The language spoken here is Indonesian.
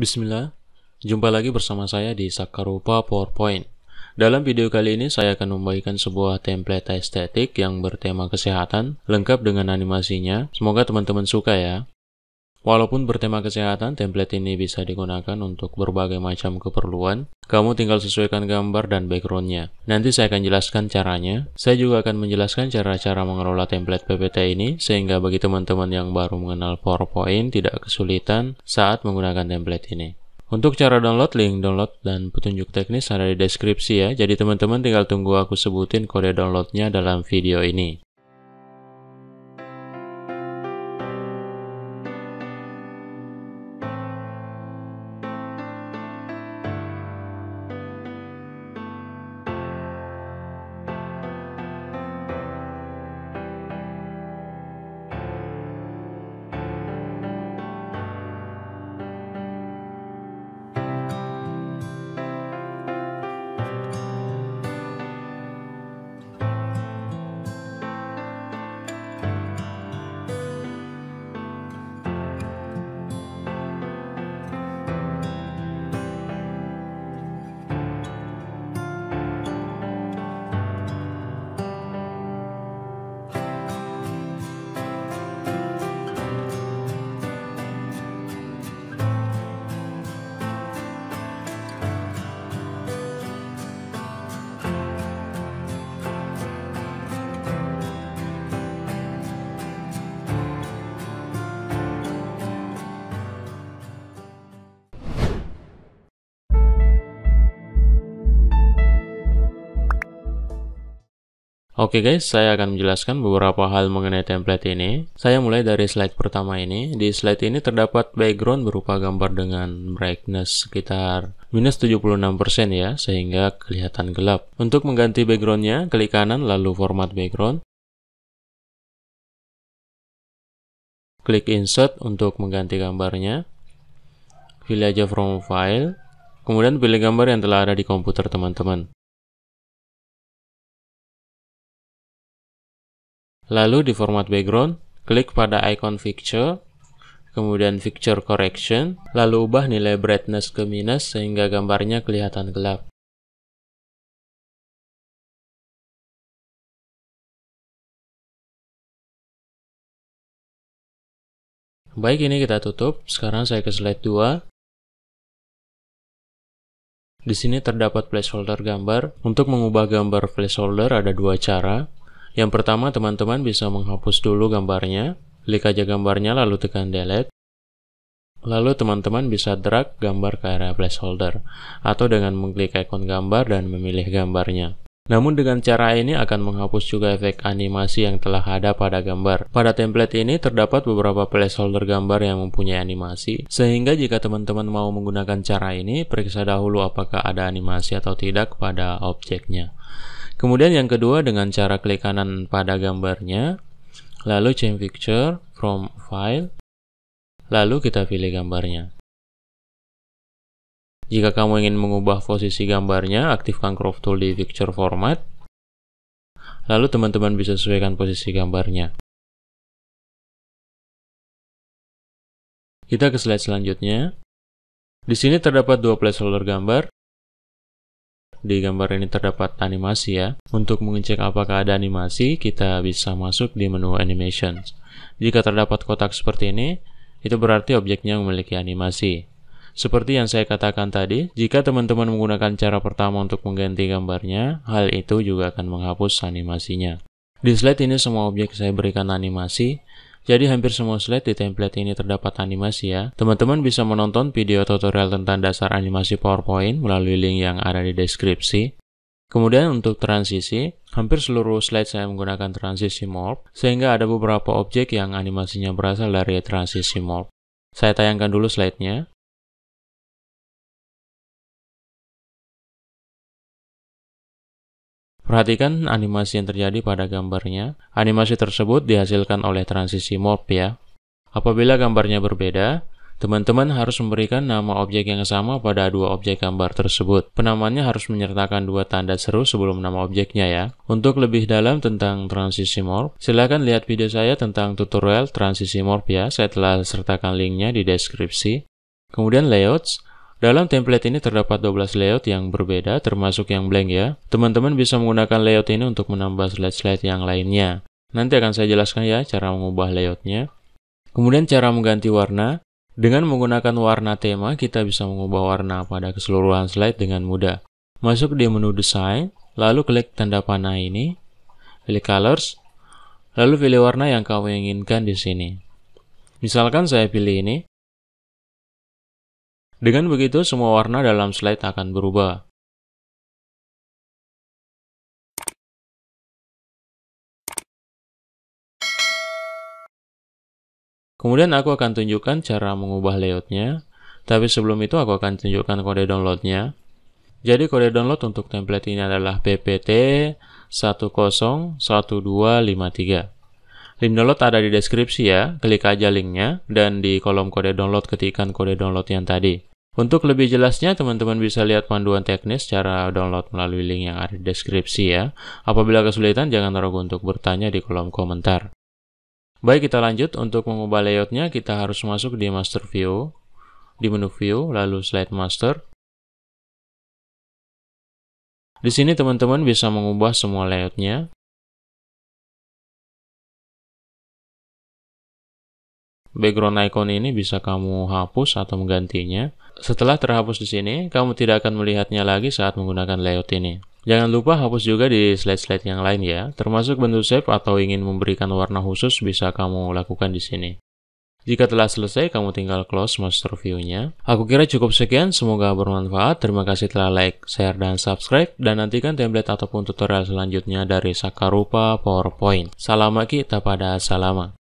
Bismillah, jumpa lagi bersama saya di Sakarupa PowerPoint. Dalam video kali ini saya akan membagikan sebuah template estetik yang bertema kesehatan, lengkap dengan animasinya. Semoga teman-teman suka ya. Walaupun bertema kesehatan, template ini bisa digunakan untuk berbagai macam keperluan. Kamu tinggal sesuaikan gambar dan backgroundnya. Nanti saya akan jelaskan caranya. Saya juga akan menjelaskan cara-cara mengelola template PPT ini, sehingga bagi teman-teman yang baru mengenal PowerPoint tidak kesulitan saat menggunakan template ini. Untuk cara download, link download dan petunjuk teknis ada di deskripsi ya, jadi teman-teman tinggal tunggu aku sebutin kode downloadnya dalam video ini. Oke okay guys, saya akan menjelaskan beberapa hal mengenai template ini. Saya mulai dari slide pertama ini. Di slide ini terdapat background berupa gambar dengan brightness sekitar minus 76% ya, sehingga kelihatan gelap. Untuk mengganti backgroundnya, klik kanan lalu format background. Klik insert untuk mengganti gambarnya. Pilih aja from file. Kemudian pilih gambar yang telah ada di komputer teman-teman. Lalu di format background, klik pada icon fixture, kemudian fixture correction, lalu ubah nilai brightness ke minus sehingga gambarnya kelihatan gelap. Baik, ini kita tutup. Sekarang saya ke slide 2. Di sini terdapat placeholder gambar. Untuk mengubah gambar placeholder ada dua cara. Yang pertama, teman-teman bisa menghapus dulu gambarnya. Klik aja gambarnya, lalu tekan delete. Lalu teman-teman bisa drag gambar ke area placeholder, atau dengan mengklik ikon gambar dan memilih gambarnya. Namun dengan cara ini akan menghapus juga efek animasi yang telah ada pada gambar. Pada template ini terdapat beberapa placeholder gambar yang mempunyai animasi, sehingga jika teman-teman mau menggunakan cara ini, periksa dahulu apakah ada animasi atau tidak pada objeknya. Kemudian yang kedua dengan cara klik kanan pada gambarnya, lalu change picture from file, lalu kita pilih gambarnya. Jika kamu ingin mengubah posisi gambarnya, aktifkan crop tool di picture format, lalu teman-teman bisa sesuaikan posisi gambarnya. Kita ke slide selanjutnya. Di sini terdapat dua placeholder gambar, di gambar ini terdapat animasi ya. Untuk mengecek apakah ada animasi, kita bisa masuk di menu animations. Jika terdapat kotak seperti ini, itu berarti objeknya memiliki animasi. Seperti yang saya katakan tadi, jika teman-teman menggunakan cara pertama untuk mengganti gambarnya, hal itu juga akan menghapus animasinya. Di slide ini semua objek saya berikan animasi, jadi hampir semua slide di template ini terdapat animasi ya. Teman-teman bisa menonton video tutorial tentang dasar animasi PowerPoint melalui link yang ada di deskripsi. Kemudian untuk transisi, hampir seluruh slide saya menggunakan transisi morph, sehingga ada beberapa objek yang animasinya berasal dari transisi morph. Saya tayangkan dulu slide-nya. Perhatikan animasi yang terjadi pada gambarnya. Animasi tersebut dihasilkan oleh transisi morph ya. Apabila gambarnya berbeda, teman-teman harus memberikan nama objek yang sama pada dua objek gambar tersebut. Penamannya harus menyertakan dua tanda seru sebelum nama objeknya ya. Untuk lebih dalam tentang transisi morph, silakan lihat video saya tentang tutorial transisi morph ya. Saya telah sertakan linknya di deskripsi. Kemudian layouts, dalam template ini terdapat 12 layout yang berbeda, termasuk yang blank ya. Teman-teman bisa menggunakan layout ini untuk menambah slide-slide yang lainnya. Nanti akan saya jelaskan ya cara mengubah layoutnya. Kemudian cara mengganti warna. Dengan menggunakan warna tema, kita bisa mengubah warna pada keseluruhan slide dengan mudah. Masuk di menu Design, lalu klik tanda panah ini, pilih Colors, lalu pilih warna yang kamu inginkan di sini. Misalkan saya pilih ini, dengan begitu, semua warna dalam slide akan berubah. Kemudian aku akan tunjukkan cara mengubah layoutnya, tapi sebelum itu aku akan tunjukkan kode downloadnya. Jadi kode download untuk template ini adalah ppt 101253. Link download ada di deskripsi ya, klik aja linknya, dan di kolom kode download ketikkan kode download yang tadi. Untuk lebih jelasnya, teman-teman bisa lihat panduan teknis cara download melalui link yang ada di deskripsi ya. Apabila kesulitan, jangan ragu untuk bertanya di kolom komentar. Baik, kita lanjut. Untuk mengubah layoutnya, kita harus masuk di Master View, di menu View, lalu Slide Master. Di sini teman-teman bisa mengubah semua layoutnya. Background icon ini bisa kamu hapus atau menggantinya. Setelah terhapus di sini, kamu tidak akan melihatnya lagi saat menggunakan layout ini. Jangan lupa hapus juga di slide-slide yang lain ya, termasuk bentuk shape atau ingin memberikan warna khusus bisa kamu lakukan di sini. Jika telah selesai, kamu tinggal close master view-nya. Aku kira cukup sekian, semoga bermanfaat. Terima kasih telah like, share, dan subscribe. Dan nantikan template ataupun tutorial selanjutnya dari Sakarupa PowerPoint. Salam kita pada salama.